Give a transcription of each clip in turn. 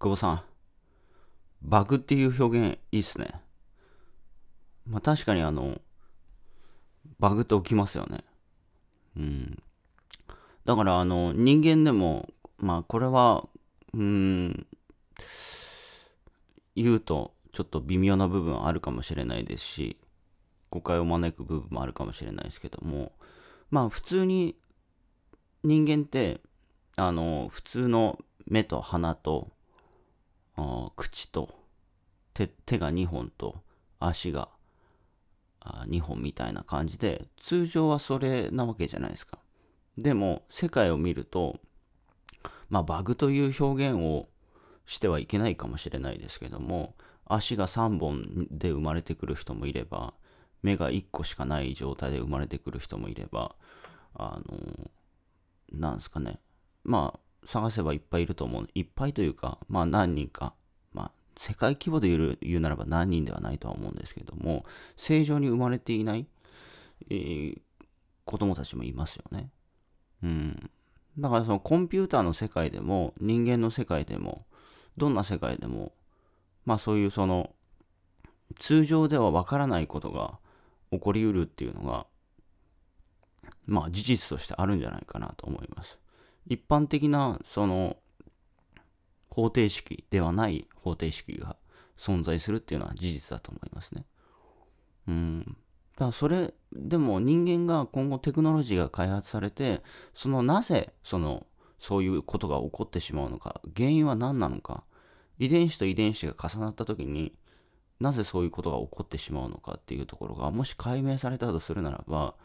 久保さん、バグっていう表現いいっすね。まあ確かにあの、バグって起きますよね。うん。だからあの、人間でも、まあこれは、うん、言うとちょっと微妙な部分あるかもしれないですし、誤解を招く部分もあるかもしれないですけども、まあ普通に人間って、あの、普通の目と鼻と口と手手が2本と足が2本みたいな感じで通常はそれなわけじゃないですか。でも世界を見ると、まあ、バグという表現をしてはいけないかもしれないですけども足が3本で生まれてくる人もいれば目が1個しかない状態で生まれてくる人もいればあのなんですかねまあ探せばいっぱいいると思う。いっぱいというか、まあ何人か、まあ世界規模で言うならば何人ではないとは思うんですけども、正常に生まれていない、えー、子供たちもいますよね。うん。だからそのコンピューターの世界でも、人間の世界でも、どんな世界でも、まあそういうその、通常ではわからないことが起こりうるっていうのが、まあ事実としてあるんじゃないかなと思います。一般的なその方程式ではない方程式が存在するっていうのは事実だと思いますね。うん。だからそれでも人間が今後テクノロジーが開発されてそのなぜそのそういうことが起こってしまうのか原因は何なのか遺伝子と遺伝子が重なった時になぜそういうことが起こってしまうのかっていうところがもし解明されたとするならば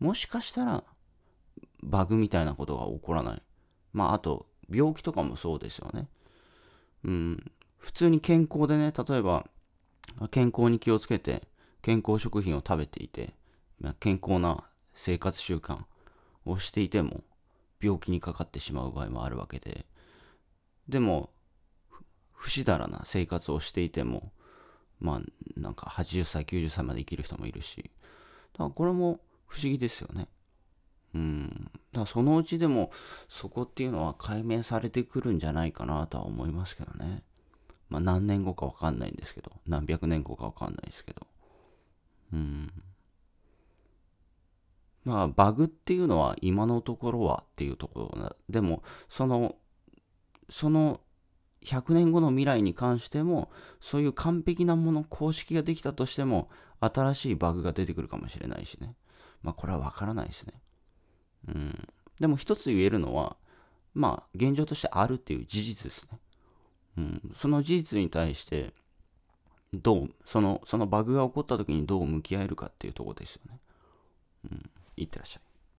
もしかしたらバグみたいなことが起こらない。まあ、あと、病気とかもそうですよね。うん、普通に健康でね、例えば、健康に気をつけて、健康食品を食べていて、健康な生活習慣をしていても、病気にかかってしまう場合もあるわけで、でも、不死だらな生活をしていても、まあ、なんか80歳、90歳まで生きる人もいるし、だからこれも不思議ですよね。うん。だからそのうちでもそこっていうのは解明されてくるんじゃないかなとは思いますけどね。まあ何年後かわかんないんですけど、何百年後かわかんないですけど。うん。まあバグっていうのは今のところはっていうところな、でもその、その100年後の未来に関しても、そういう完璧なもの、公式ができたとしても、新しいバグが出てくるかもしれないしね。まあこれはわからないですね。うん、でも一つ言えるのは、まあ、現状としてあるっていう事実ですね。うん、その事実に対して、どうその、そのバグが起こった時にどう向き合えるかっていうとこですよね。うん、いってらっしゃい。